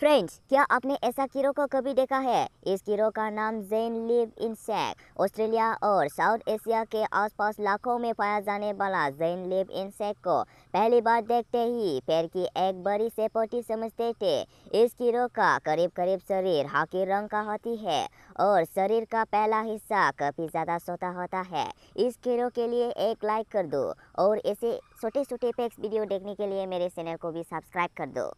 friends क्या आपने ऐसा कीड़ो को कभी देखा है इस कीड़ो का नाम जेन लिव इंसेक्ट ऑस्ट्रेलिया और साउथ एशिया के आसपास लाखों में पाया जाने वाला जेन लिव इंसेक्ट को पहली बार देखते ही पैर की एक बड़ी से पोटी समझते थे इस कीड़ो का करीब करीब शरीर हाकी रंग का होती है और शरीर का पहला हिस्सा काफ़ी ज़्यादा सोता होता है इस कीड़ो के लिए एक लाइक कर दो और ऐसे छोटे छोटे पैक्स वीडियो देखने के लिए मेरे चैनल को भी सब्सक्राइब कर दो